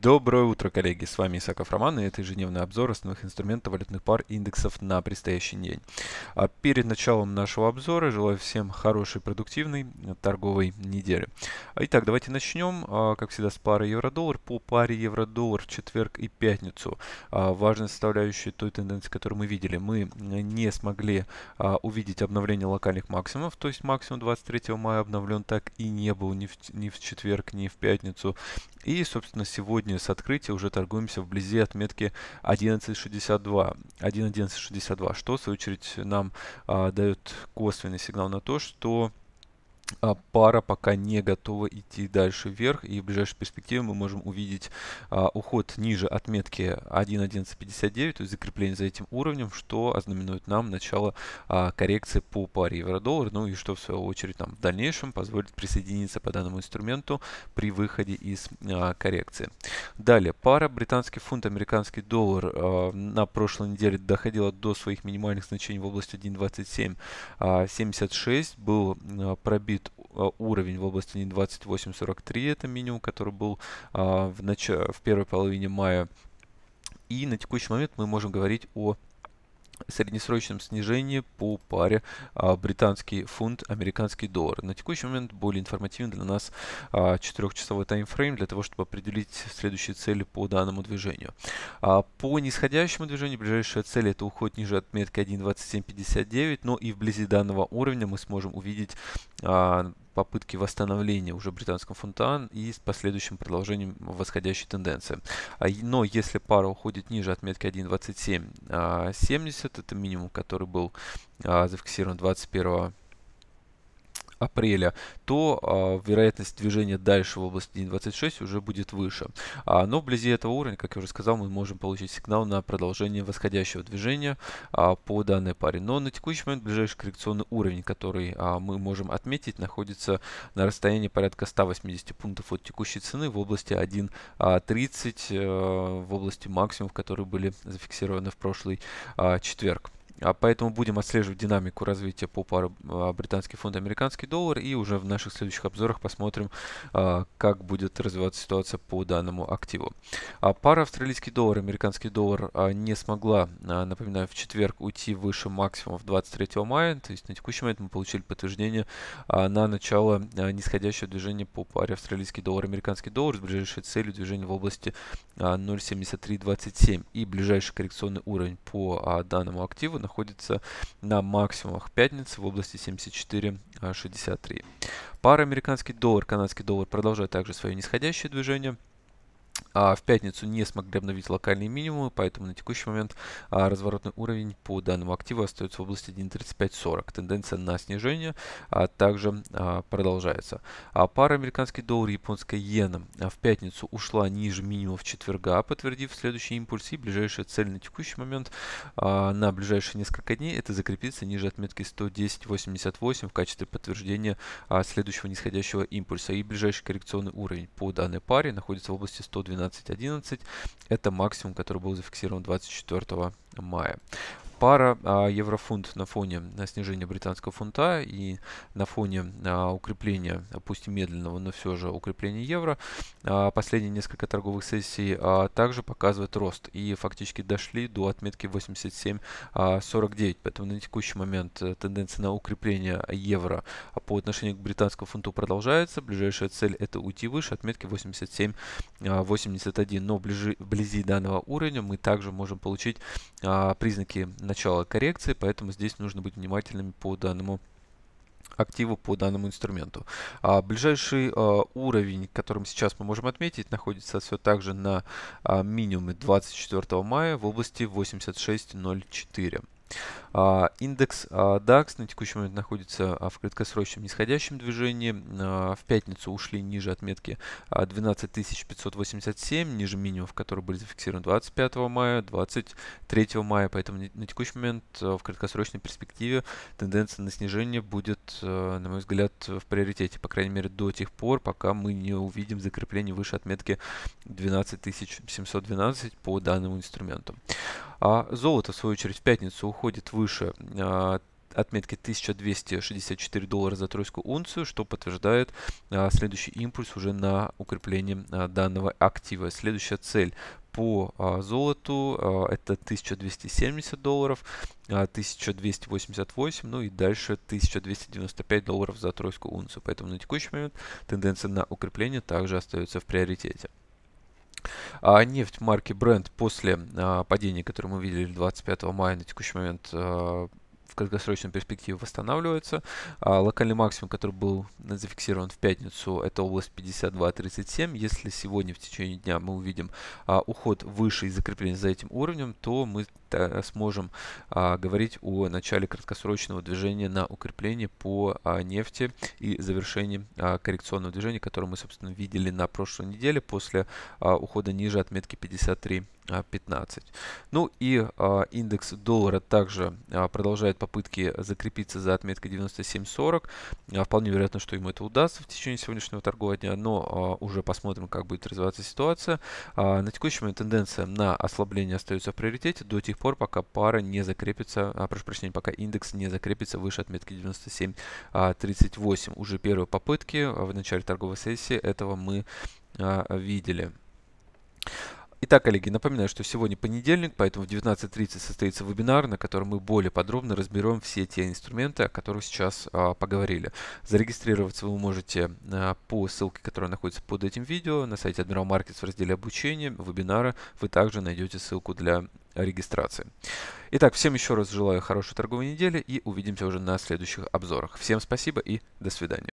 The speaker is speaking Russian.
Доброе утро, коллеги! С вами Исаков Роман и это ежедневный обзор основных инструментов валютных пар и индексов на предстоящий день. А перед началом нашего обзора желаю всем хорошей, продуктивной э, торговой недели. Итак, давайте начнем, а, как всегда, с пары евро-доллар. По паре евро-доллар четверг и пятницу. А, Важная составляющая той тенденции, которую мы видели, мы э, не смогли а, увидеть обновление локальных максимумов, то есть максимум 23 мая обновлен так и не был ни в, ни в четверг, ни в пятницу. И, собственно, сегодня сегодня с открытия уже торгуемся вблизи отметки 11.62. 1.1162, что в свою очередь нам а, дает косвенный сигнал на то, что а, пара пока не готова идти дальше вверх, и в ближайшей перспективе мы можем увидеть а, уход ниже отметки 1.1159, то есть закрепление за этим уровнем, что ознаменует нам начало а, коррекции по паре евро-доллар, ну и что в свою очередь нам в дальнейшем позволит присоединиться по данному инструменту при выходе из а, коррекции. Далее, пара британский фунт, американский доллар а, на прошлой неделе доходила до своих минимальных значений в области 1.2776, а, был а, пробит Э, уровень в области 28.43, это минимум, который был а, в, нач... в первой половине мая. И на текущий момент мы можем говорить о среднесрочном снижении по паре а, британский фунт, американский доллар. На текущий момент более информативен для нас а, таймфрейм для того, чтобы определить следующие цели по данному движению. А, по нисходящему движению ближайшая цель это уход ниже отметки 1.2759, но и вблизи данного уровня мы сможем увидеть а, попытки восстановления уже британском фунта и с последующим продолжением восходящей тенденции. А но если пара уходит ниже отметки 1.2770, а, это минимум, который был а, зафиксирован 21 апреля, то э, вероятность движения дальше в области 1.26 уже будет выше. А, но вблизи этого уровня, как я уже сказал, мы можем получить сигнал на продолжение восходящего движения а, по данной паре. Но на текущий момент ближайший коррекционный уровень, который а, мы можем отметить, находится на расстоянии порядка 180 пунктов от текущей цены в области 1.30, а, э, в области максимумов, которые были зафиксированы в прошлый а, четверг а Поэтому будем отслеживать динамику развития по паре а, британский фунт американский доллар и уже в наших следующих обзорах посмотрим, а, как будет развиваться ситуация по данному активу. а Пара австралийский доллар, американский доллар а, не смогла, напоминаю, в четверг уйти выше максимумов 23 мая, то есть на текущий момент мы получили подтверждение на начало нисходящего движения по паре австралийский доллар, американский доллар с ближайшей целью движения в области 0.7327 и ближайший коррекционный уровень по данному активу находится на максимумах пятницы в области 74.63. А, Пара американский доллар, канадский доллар продолжает также свое нисходящее движение – а в пятницу не смогли обновить локальные минимумы, поэтому на текущий момент а, разворотный уровень по данному активу остается в области 1.3540. Тенденция на снижение а также продолжается. Пара американский доллар и японская иена в пятницу ушла ниже минимума в четверга, подтвердив следующий импульс и ближайшая цель на текущий момент на ближайшие несколько дней это закрепиться ниже отметки 110.88 в качестве подтверждения следующего нисходящего импульса. И ближайший коррекционный уровень по данной паре находится в области 112 12.11. Это максимум, который был зафиксирован 24 мая пара а, еврофунт на фоне на снижения британского фунта и на фоне а, укрепления, пусть и медленного, но все же укрепления евро, а, последние несколько торговых сессий а, также показывают рост и фактически дошли до отметки 87.49. А, Поэтому на текущий момент э, тенденция на укрепление евро по отношению к британскому фунту продолжается. Ближайшая цель это уйти выше отметки 87.81. А, но ближе, вблизи данного уровня мы также можем получить а, признаки начала коррекции, поэтому здесь нужно быть внимательными по данному активу по данному инструменту. А, ближайший а, уровень, которым сейчас мы можем отметить, находится все также на а, минимуме 24 мая в области 86.04. А, индекс а, DAX на текущий момент находится а, в краткосрочном нисходящем движении. В пятницу ушли ниже отметки 12587, ниже минимумов, которые были зафиксированы 25 мая, 23 мая. Поэтому на текущий момент в краткосрочной перспективе тенденция на снижение будет, на мой взгляд, в приоритете. По крайней мере, до тех пор, пока мы не увидим закрепление выше отметки 12712 по данному инструменту. А золото, в свою очередь, в пятницу уходит выше а, отметки 1264 доллара за тройскую унцию, что подтверждает а, следующий импульс уже на укрепление а, данного актива. Следующая цель по а, золоту а, это 1270 долларов, а, 1288, ну и дальше 1295 долларов за тройскую унцию. Поэтому на текущий момент тенденция на укрепление также остается в приоритете. А нефть марки Brent после а, падения, которое мы видели 25 мая, на текущий момент а, в краткосрочной перспективе восстанавливается. А локальный максимум, который был зафиксирован в пятницу, это область 52.37. Если сегодня в течение дня мы увидим уход выше и закрепление за этим уровнем, то мы Э, сможем а, говорить о начале краткосрочного движения на укрепление по а, нефти и завершении а, коррекционного движения, которое мы, собственно, видели на прошлой неделе после ухода ниже отметки 53 15. Ну и а, индекс доллара также а, продолжает попытки закрепиться за отметкой 97.40. А, вполне вероятно, что ему это удастся в течение сегодняшнего торгового дня, но а, уже посмотрим, как будет развиваться ситуация. А, на текущий момент тенденция на ослабление остается в приоритете до тех тех пор, пока пара не закрепится, а, прошу прощения, пока индекс не закрепится выше отметки 97.38. А, Уже первые попытки а, в начале торговой сессии этого мы а, видели. Итак, коллеги, напоминаю, что сегодня понедельник, поэтому в 19.30 состоится вебинар, на котором мы более подробно разберем все те инструменты, о которых сейчас а, поговорили. Зарегистрироваться вы можете а, по ссылке, которая находится под этим видео, на сайте Admiral Markets в разделе обучения, вебинара. Вы также найдете ссылку для регистрации. Итак, всем еще раз желаю хорошей торговой недели и увидимся уже на следующих обзорах. Всем спасибо и до свидания.